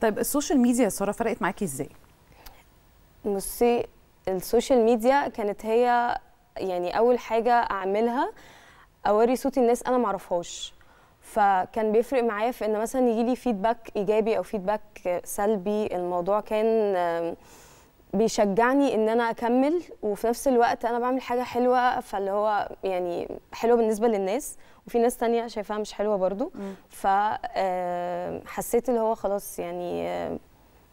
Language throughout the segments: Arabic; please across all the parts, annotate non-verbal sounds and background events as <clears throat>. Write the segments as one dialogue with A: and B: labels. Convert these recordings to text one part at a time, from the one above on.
A: طيب السوشيال ميديا يا ساره فرقت معاكي ازاي؟ بصي السوشيال ميديا كانت هي يعني اول حاجه اعملها اوري صوتي الناس انا معرفهاش فكان بيفرق معايا في ان مثلا يجي لي فيدباك ايجابي او فيدباك سلبي الموضوع كان بيشجعني ان انا اكمل وفي نفس الوقت انا بعمل حاجه حلوه فاللي هو يعني حلوه بالنسبه للناس وفي ناس تانية شايفاها مش حلوه برضو فحسيت اللي هو خلاص يعني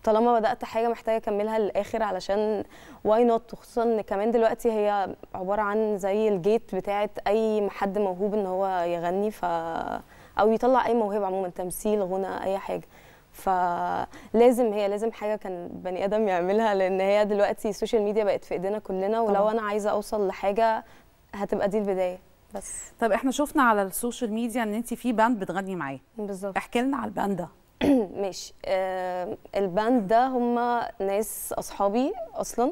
A: طالما بدات حاجه محتاجه اكملها للاخر علشان واي نوت وخصوصا ان كمان دلوقتي هي عباره عن زي الجيت بتاعه اي حد موهوب ان هو يغني ف او يطلع اي موهبه عموما تمثيل غنى اي حاجه فلازم هي لازم حاجه كان بني ادم يعملها لان هي دلوقتي السوشيال ميديا بقت في ايدينا كلنا ولو طبعا. انا عايزه اوصل لحاجه هتبقى دي البدايه بس طب احنا شفنا على السوشيال ميديا ان انت في باند بتغني معاه بالظبط احكي لنا على الباند ده <clears throat> ماشي آه الباند ده هم ناس اصحابي اصلا آه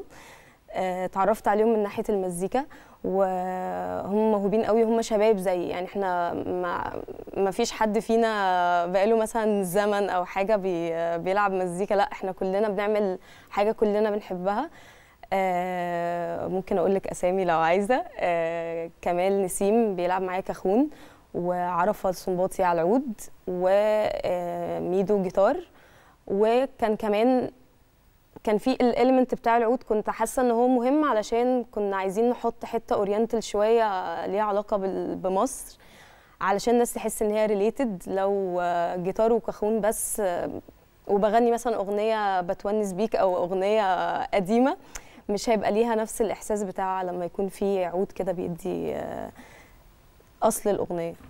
A: آه، اتعرفت عليهم من ناحيه المزيكا وهم موهوبين قوي هم شباب زي يعني احنا ما, ما فيش حد فينا بقاله مثلا زمن او حاجه بي بيلعب مزيكا لا احنا كلنا بنعمل حاجه كلنا بنحبها آه، ممكن اقول لك اسامي لو عايزه آه، كمال نسيم بيلعب معايا كخون وعرفة السنباطي على العود وميدو جيتار وكان كمان كان في الاليمنت بتاع العود كنت حاسه ان هو مهم علشان كنا عايزين نحط حته اورينتال شويه آه، ليها علاقه بمصر علشان الناس تحس ان هي ريليتد لو آه، جيتار وكاخون بس آه، وبغني مثلا اغنيه بتونس بيك او اغنيه قديمه مش هيبقى ليها نفس الاحساس بتاع لما يكون في عود كده بيدي اصل الاغنيه